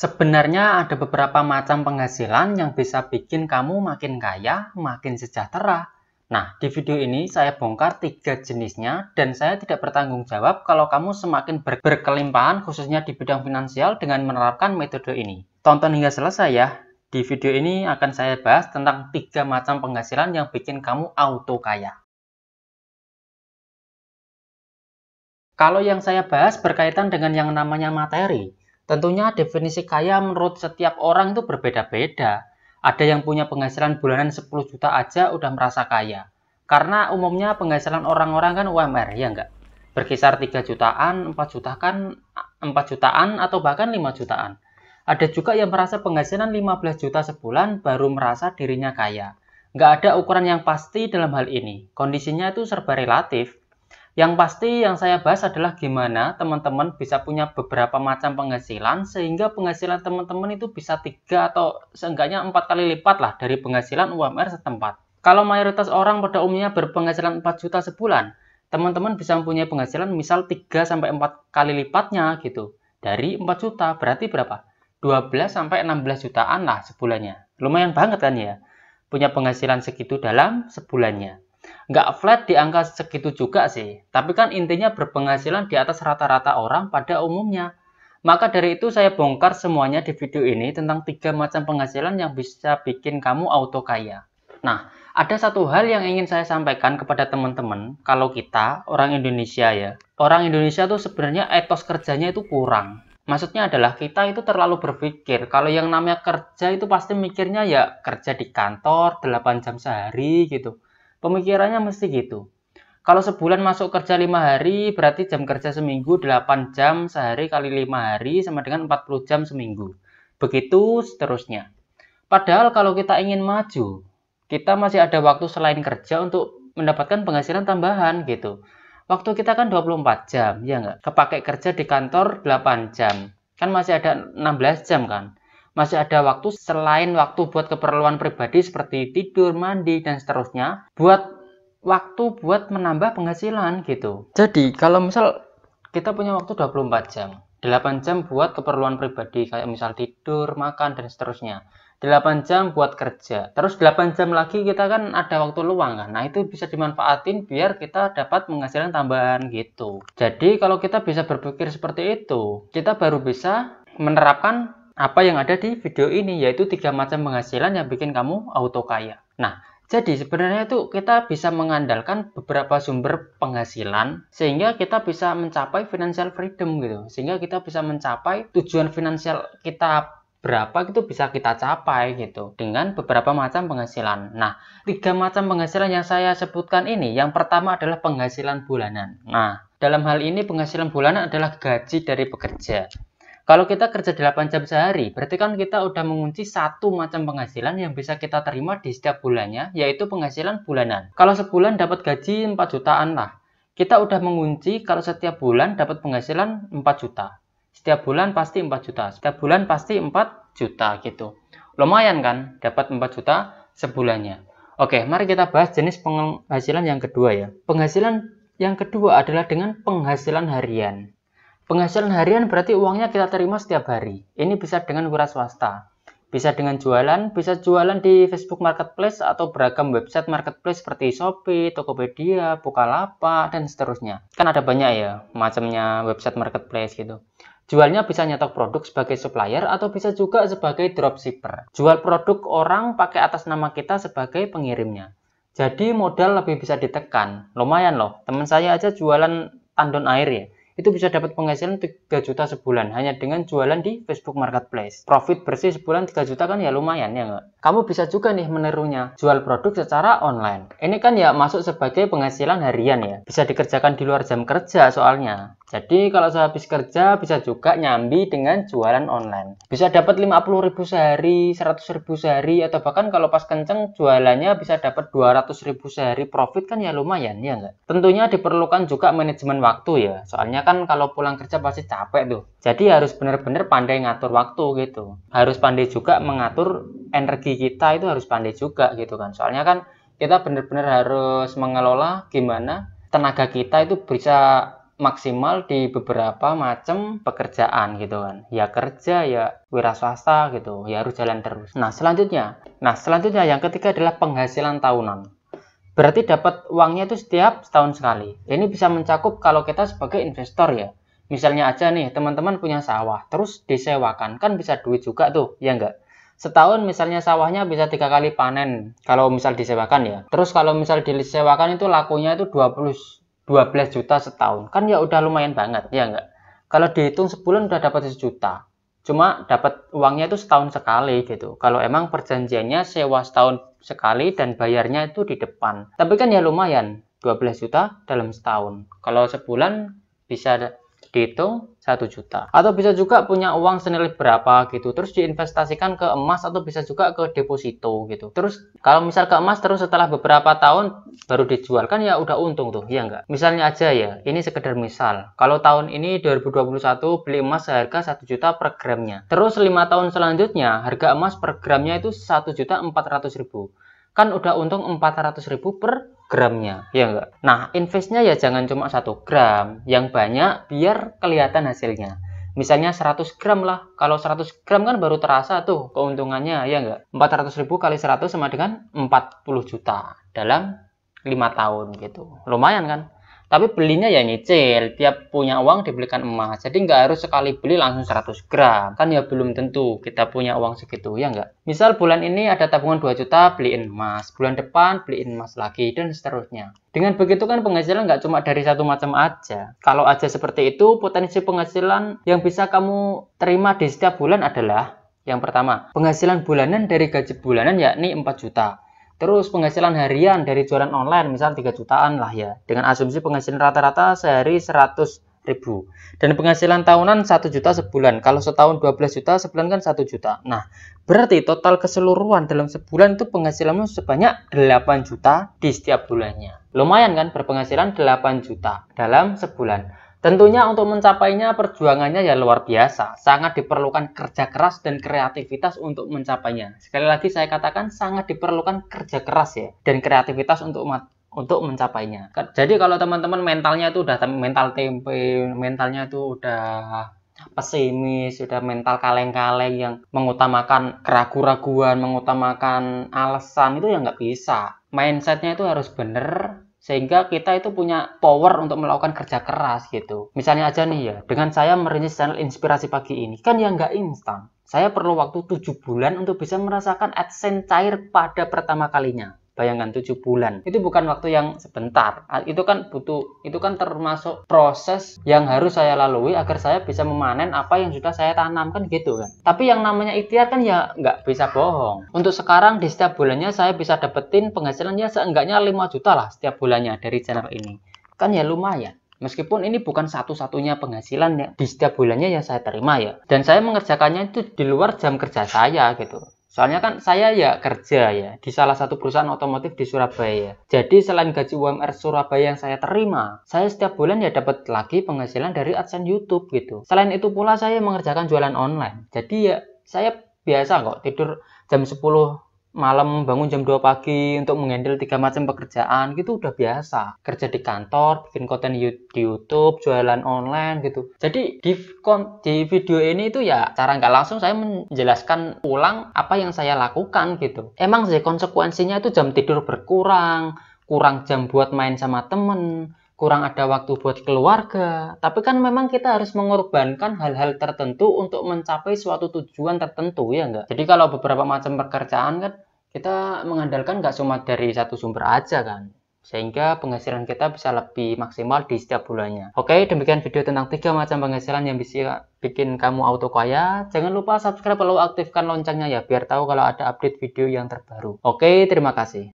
Sebenarnya ada beberapa macam penghasilan yang bisa bikin kamu makin kaya, makin sejahtera. Nah, di video ini saya bongkar tiga jenisnya dan saya tidak bertanggung jawab kalau kamu semakin ber berkelimpahan khususnya di bidang finansial dengan menerapkan metode ini. Tonton hingga selesai ya. Di video ini akan saya bahas tentang tiga macam penghasilan yang bikin kamu auto kaya. Kalau yang saya bahas berkaitan dengan yang namanya materi, Tentunya definisi kaya menurut setiap orang itu berbeda-beda. Ada yang punya penghasilan bulanan 10 juta aja udah merasa kaya. Karena umumnya penghasilan orang-orang kan UMR, ya enggak? Berkisar 3 jutaan, 4 juta kan 4 jutaan atau bahkan 5 jutaan. Ada juga yang merasa penghasilan 15 juta sebulan baru merasa dirinya kaya. Enggak ada ukuran yang pasti dalam hal ini. Kondisinya itu serba relatif. Yang pasti yang saya bahas adalah gimana teman-teman bisa punya beberapa macam penghasilan sehingga penghasilan teman-teman itu bisa tiga atau seenggaknya empat kali lipat lah dari penghasilan UMR setempat. Kalau mayoritas orang pada umumnya berpenghasilan 4 juta sebulan, teman-teman bisa mempunyai penghasilan misal 3 sampai 4 kali lipatnya gitu. Dari 4 juta berarti berapa? 12 sampai 16 jutaan lah sebulannya. Lumayan banget kan ya punya penghasilan segitu dalam sebulannya nggak flat di angka segitu juga sih, tapi kan intinya berpenghasilan di atas rata-rata orang pada umumnya. Maka dari itu saya bongkar semuanya di video ini tentang tiga macam penghasilan yang bisa bikin kamu auto kaya. Nah, ada satu hal yang ingin saya sampaikan kepada teman-teman, kalau kita orang Indonesia ya, orang Indonesia tuh sebenarnya etos kerjanya itu kurang. Maksudnya adalah kita itu terlalu berpikir, kalau yang namanya kerja itu pasti mikirnya ya kerja di kantor 8 jam sehari gitu Pemikirannya mesti gitu. Kalau sebulan masuk kerja 5 hari, berarti jam kerja seminggu 8 jam sehari kali 5 hari sama dengan 40 jam seminggu. Begitu seterusnya. Padahal kalau kita ingin maju, kita masih ada waktu selain kerja untuk mendapatkan penghasilan tambahan gitu. Waktu kita kan 24 jam, ya nggak? Kepakai kerja di kantor 8 jam. Kan masih ada 16 jam kan? masih ada waktu selain waktu buat keperluan pribadi seperti tidur, mandi, dan seterusnya, buat waktu buat menambah penghasilan gitu. Jadi kalau misal kita punya waktu 24 jam, 8 jam buat keperluan pribadi kayak misal tidur, makan, dan seterusnya. 8 jam buat kerja. Terus 8 jam lagi kita kan ada waktu luang kan. Nah, itu bisa dimanfaatin biar kita dapat penghasilan tambahan gitu. Jadi, kalau kita bisa berpikir seperti itu, kita baru bisa menerapkan apa yang ada di video ini yaitu tiga macam penghasilan yang bikin kamu auto kaya. Nah, jadi sebenarnya itu kita bisa mengandalkan beberapa sumber penghasilan sehingga kita bisa mencapai financial freedom gitu. Sehingga kita bisa mencapai tujuan finansial kita berapa itu bisa kita capai gitu dengan beberapa macam penghasilan. Nah, tiga macam penghasilan yang saya sebutkan ini, yang pertama adalah penghasilan bulanan. Nah, dalam hal ini penghasilan bulanan adalah gaji dari pekerja. Kalau kita kerja 8 jam sehari, berarti kan kita udah mengunci satu macam penghasilan yang bisa kita terima di setiap bulannya, yaitu penghasilan bulanan. Kalau sebulan dapat gaji 4 jutaan lah. Kita udah mengunci kalau setiap bulan dapat penghasilan 4 juta. Setiap bulan pasti 4 juta. Setiap bulan pasti 4 juta gitu. Lumayan kan dapat 4 juta sebulannya. Oke, mari kita bahas jenis penghasilan yang kedua ya. Penghasilan yang kedua adalah dengan penghasilan harian. Penghasilan harian berarti uangnya kita terima setiap hari. Ini bisa dengan wira swasta, bisa dengan jualan, bisa jualan di Facebook Marketplace atau beragam website marketplace seperti Shopee, Tokopedia, Bukalapak, dan seterusnya. Kan ada banyak ya macamnya website marketplace gitu. Jualnya bisa nyetok produk sebagai supplier atau bisa juga sebagai dropshipper. Jual produk orang pakai atas nama kita sebagai pengirimnya. Jadi modal lebih bisa ditekan. Lumayan loh, teman saya aja jualan tandon air ya itu bisa dapat penghasilan 3 juta sebulan hanya dengan jualan di Facebook Marketplace. Profit bersih sebulan 3 juta kan ya lumayan ya nggak? Kamu bisa juga nih menerunya jual produk secara online. Ini kan ya masuk sebagai penghasilan harian ya, bisa dikerjakan di luar jam kerja soalnya. Jadi kalau saya habis kerja bisa juga nyambi dengan jualan online. Bisa dapat 50 ribu sehari, 100 sehari, atau bahkan kalau pas kenceng jualannya bisa dapat 200 ribu sehari profit kan ya lumayan ya nggak? Tentunya diperlukan juga manajemen waktu ya, soalnya kan kan kalau pulang kerja pasti capek tuh. Jadi harus benar-benar pandai ngatur waktu gitu. Harus pandai juga mengatur energi kita itu harus pandai juga gitu kan. Soalnya kan kita benar-benar harus mengelola gimana tenaga kita itu bisa maksimal di beberapa macam pekerjaan gitu kan ya kerja ya wira swasta gitu ya harus jalan terus nah selanjutnya nah selanjutnya yang ketiga adalah penghasilan tahunan Berarti dapat uangnya itu setiap setahun sekali. Ini bisa mencakup kalau kita sebagai investor ya. Misalnya aja nih, teman-teman punya sawah, terus disewakan, kan bisa duit juga tuh, ya enggak? Setahun misalnya sawahnya bisa tiga kali panen, kalau misal disewakan ya. Terus kalau misal disewakan itu lakunya itu 20, 12 juta setahun, kan ya udah lumayan banget, ya enggak? Kalau dihitung sebulan udah dapat sejuta cuma dapat uangnya itu setahun sekali gitu kalau emang perjanjiannya sewa setahun sekali dan bayarnya itu di depan tapi kan ya lumayan 12 juta dalam setahun kalau sebulan bisa dihitung 1 juta atau bisa juga punya uang senilai berapa gitu terus diinvestasikan ke emas atau bisa juga ke deposito gitu terus kalau misal ke emas terus setelah beberapa tahun baru dijual kan ya udah untung tuh ya enggak misalnya aja ya ini sekedar misal kalau tahun ini 2021 beli emas seharga 1 juta per gramnya terus lima tahun selanjutnya harga emas per gramnya itu 1 juta 400 ribu kan udah untung ratus ribu per gramnya ya enggak nah investnya ya jangan cuma satu gram yang banyak biar kelihatan hasilnya misalnya 100 gram lah kalau 100 gram kan baru terasa tuh keuntungannya ya enggak ratus ribu kali 100 sama dengan 40 juta dalam lima tahun gitu lumayan kan tapi belinya ya nyicil tiap punya uang dibelikan emas jadi nggak harus sekali beli langsung 100 gram kan ya belum tentu kita punya uang segitu ya nggak misal bulan ini ada tabungan 2 juta beliin emas bulan depan beliin emas lagi dan seterusnya dengan begitu kan penghasilan nggak cuma dari satu macam aja kalau aja seperti itu potensi penghasilan yang bisa kamu terima di setiap bulan adalah yang pertama penghasilan bulanan dari gaji bulanan yakni 4 juta Terus penghasilan harian dari jualan online misal 3 jutaan lah ya. Dengan asumsi penghasilan rata-rata sehari 100 ribu. Dan penghasilan tahunan 1 juta sebulan. Kalau setahun 12 juta, sebulan kan 1 juta. Nah, berarti total keseluruhan dalam sebulan itu penghasilanmu sebanyak 8 juta di setiap bulannya. Lumayan kan berpenghasilan 8 juta dalam sebulan. Tentunya untuk mencapainya perjuangannya ya luar biasa, sangat diperlukan kerja keras dan kreativitas untuk mencapainya. Sekali lagi saya katakan sangat diperlukan kerja keras ya dan kreativitas untuk untuk mencapainya. Jadi kalau teman-teman mentalnya itu udah mental tempe, mentalnya itu udah pesimis, sudah mental kaleng-kaleng yang mengutamakan keraguan-raguan, mengutamakan alasan itu ya nggak bisa. Mindsetnya itu harus bener, sehingga kita itu punya power untuk melakukan kerja keras gitu. Misalnya aja nih ya, dengan saya merintis channel inspirasi pagi ini, kan ya nggak instan. Saya perlu waktu 7 bulan untuk bisa merasakan AdSense cair pada pertama kalinya bayangkan tujuh bulan itu bukan waktu yang sebentar itu kan butuh itu kan termasuk proses yang harus saya lalui agar saya bisa memanen apa yang sudah saya tanamkan gitu kan tapi yang namanya ikhtiar kan ya nggak bisa bohong untuk sekarang di setiap bulannya saya bisa dapetin penghasilannya seenggaknya 5 juta lah setiap bulannya dari channel ini kan ya lumayan Meskipun ini bukan satu-satunya penghasilan ya, di setiap bulannya yang saya terima ya. Dan saya mengerjakannya itu di luar jam kerja saya gitu. Soalnya kan saya ya kerja ya di salah satu perusahaan otomotif di Surabaya. Jadi selain gaji UMR Surabaya yang saya terima, saya setiap bulan ya dapat lagi penghasilan dari AdSense YouTube gitu. Selain itu pula saya mengerjakan jualan online. Jadi ya saya biasa kok tidur jam 10 malam bangun jam 2 pagi untuk menghandle tiga macam pekerjaan gitu udah biasa kerja di kantor bikin konten di YouTube jualan online gitu jadi di di video ini itu ya cara nggak langsung saya menjelaskan ulang apa yang saya lakukan gitu emang sih konsekuensinya itu jam tidur berkurang kurang jam buat main sama temen kurang ada waktu buat keluarga, tapi kan memang kita harus mengorbankan hal-hal tertentu untuk mencapai suatu tujuan tertentu ya enggak. Jadi kalau beberapa macam pekerjaan kan kita mengandalkan nggak cuma dari satu sumber aja kan sehingga penghasilan kita bisa lebih maksimal di setiap bulannya. Oke, demikian video tentang tiga macam penghasilan yang bisa bikin kamu auto kaya. Jangan lupa subscribe lalu aktifkan loncengnya ya biar tahu kalau ada update video yang terbaru. Oke, terima kasih.